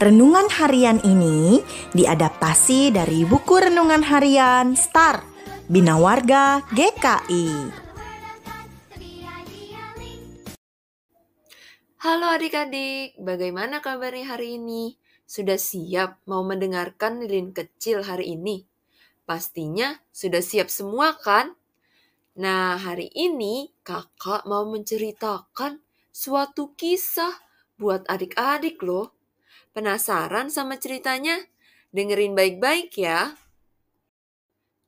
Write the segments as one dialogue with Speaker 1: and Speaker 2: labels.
Speaker 1: Renungan harian ini diadaptasi dari buku Renungan Harian Star Bina Warga GKI. Halo adik-adik, bagaimana kabarnya hari ini? Sudah siap mau mendengarkan lilin kecil hari ini? Pastinya sudah siap semua kan? Nah, hari ini kakak mau menceritakan suatu kisah buat adik-adik loh. Penasaran sama ceritanya? Dengerin baik-baik ya.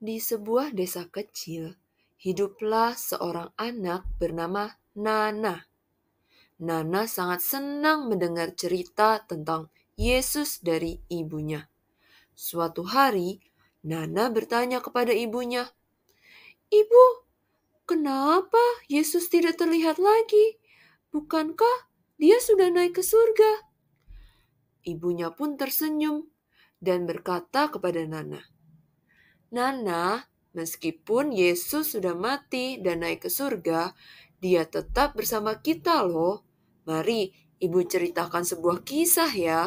Speaker 1: Di sebuah desa kecil, hiduplah seorang anak bernama Nana. Nana sangat senang mendengar cerita tentang Yesus dari ibunya. Suatu hari, Nana bertanya kepada ibunya, "Ibu, kenapa Yesus tidak terlihat lagi? Bukankah dia sudah naik ke surga?" Ibunya pun tersenyum dan berkata kepada Nana, "Nana, meskipun Yesus sudah mati dan naik ke surga, dia tetap bersama kita loh. Mari, Ibu ceritakan sebuah kisah ya."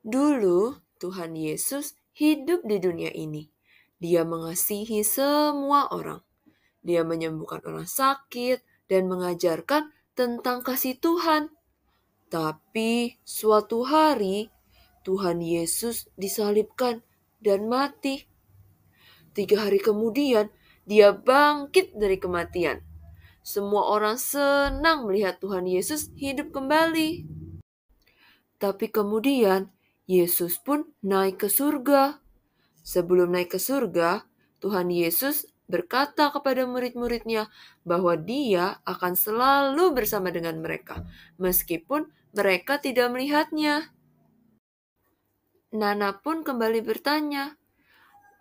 Speaker 1: Dulu, Tuhan Yesus hidup di dunia ini. Dia mengasihi semua orang. Dia menyembuhkan orang sakit dan mengajarkan tentang kasih Tuhan. Tapi suatu hari Tuhan Yesus disalibkan dan mati. Tiga hari kemudian dia bangkit dari kematian. Semua orang senang melihat Tuhan Yesus hidup kembali. Tapi kemudian Yesus pun naik ke surga. Sebelum naik ke surga, Tuhan Yesus berkata kepada murid-muridnya bahwa dia akan selalu bersama dengan mereka, meskipun mereka tidak melihatnya. Nana pun kembali bertanya,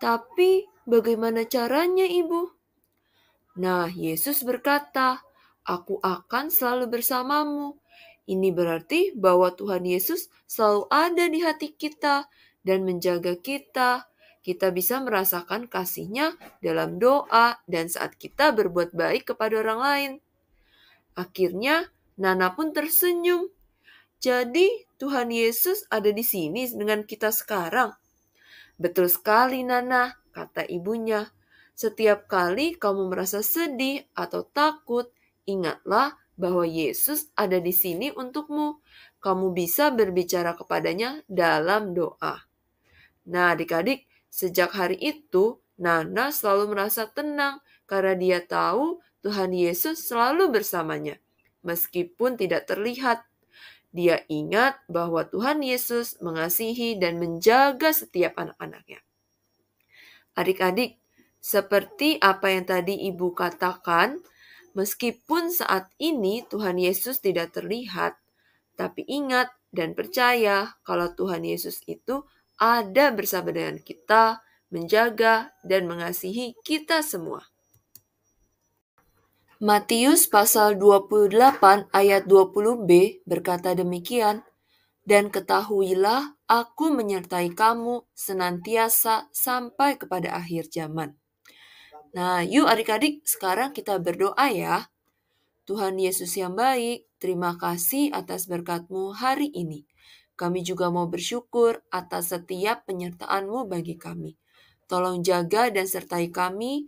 Speaker 1: "Tapi bagaimana caranya, Ibu?" Nah, Yesus berkata, "Aku akan selalu bersamamu." Ini berarti bahwa Tuhan Yesus selalu ada di hati kita dan menjaga kita. Kita bisa merasakan kasihnya dalam doa dan saat kita berbuat baik kepada orang lain. Akhirnya, Nana pun tersenyum jadi Tuhan Yesus ada di sini dengan kita sekarang. Betul sekali Nana, kata ibunya. Setiap kali kamu merasa sedih atau takut, ingatlah bahwa Yesus ada di sini untukmu. Kamu bisa berbicara kepadanya dalam doa. Nah, adik-adik, sejak hari itu Nana selalu merasa tenang karena dia tahu Tuhan Yesus selalu bersamanya, meskipun tidak terlihat dia ingat bahwa Tuhan Yesus mengasihi dan menjaga setiap anak-anaknya. Adik-adik, seperti apa yang tadi Ibu katakan, meskipun saat ini Tuhan Yesus tidak terlihat, tapi ingat dan percaya kalau Tuhan Yesus itu ada bersama dengan kita, menjaga, dan mengasihi kita semua. Matius pasal 28 ayat 20b berkata demikian, Dan ketahuilah aku menyertai kamu senantiasa sampai kepada akhir zaman. Nah, yuk adik-adik sekarang kita berdoa ya. Tuhan Yesus yang baik, terima kasih atas berkatmu hari ini. Kami juga mau bersyukur atas setiap penyertaanmu bagi kami. Tolong jaga dan sertai kami